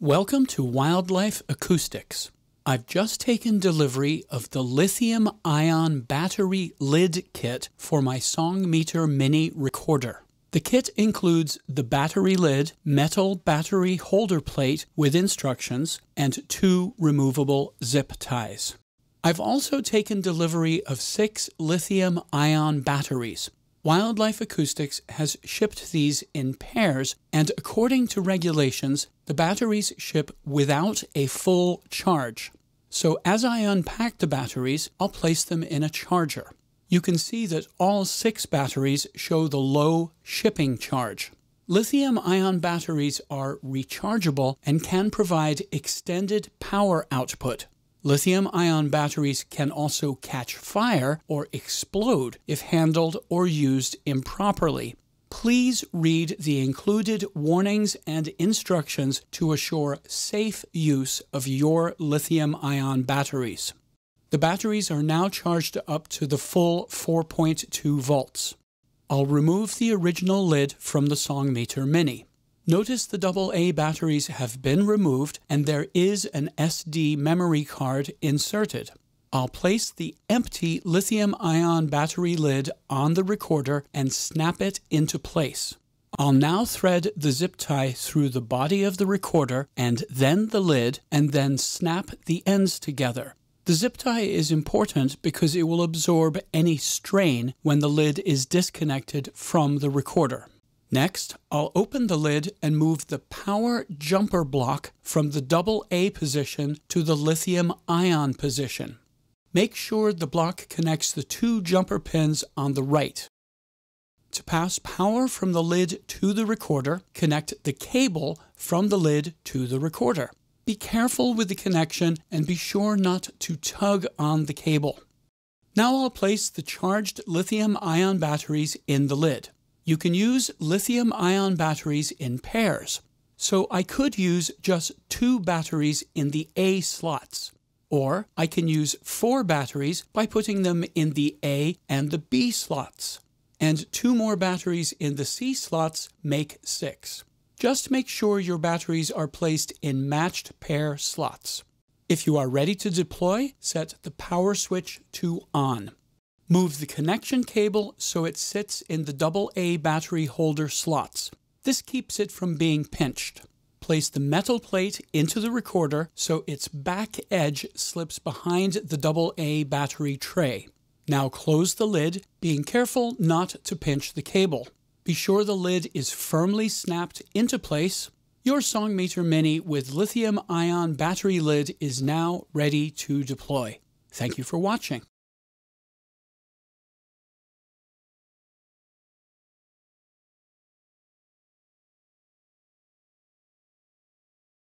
Welcome to Wildlife Acoustics. I've just taken delivery of the lithium ion battery lid kit for my Song Meter mini recorder. The kit includes the battery lid, metal battery holder plate with instructions, and two removable zip ties. I've also taken delivery of six lithium ion batteries, Wildlife Acoustics has shipped these in pairs, and according to regulations, the batteries ship without a full charge. So as I unpack the batteries, I'll place them in a charger. You can see that all six batteries show the low shipping charge. Lithium ion batteries are rechargeable and can provide extended power output. Lithium ion batteries can also catch fire or explode if handled or used improperly. Please read the included warnings and instructions to assure safe use of your lithium ion batteries. The batteries are now charged up to the full 4.2 volts. I'll remove the original lid from the Songmeter Mini. Notice the AA batteries have been removed and there is an SD memory card inserted. I'll place the empty lithium ion battery lid on the recorder and snap it into place. I'll now thread the zip tie through the body of the recorder and then the lid and then snap the ends together. The zip tie is important because it will absorb any strain when the lid is disconnected from the recorder. Next, I'll open the lid and move the power jumper block from the double A position to the lithium ion position. Make sure the block connects the two jumper pins on the right. To pass power from the lid to the recorder, connect the cable from the lid to the recorder. Be careful with the connection and be sure not to tug on the cable. Now I'll place the charged lithium ion batteries in the lid. You can use lithium ion batteries in pairs, so I could use just two batteries in the A slots. Or I can use four batteries by putting them in the A and the B slots. And two more batteries in the C slots make six. Just make sure your batteries are placed in matched pair slots. If you are ready to deploy, set the power switch to on. Move the connection cable so it sits in the AA battery holder slots. This keeps it from being pinched. Place the metal plate into the recorder so its back edge slips behind the AA battery tray. Now close the lid, being careful not to pinch the cable. Be sure the lid is firmly snapped into place. Your Songmeter Mini with lithium-ion battery lid is now ready to deploy. Thank you for watching.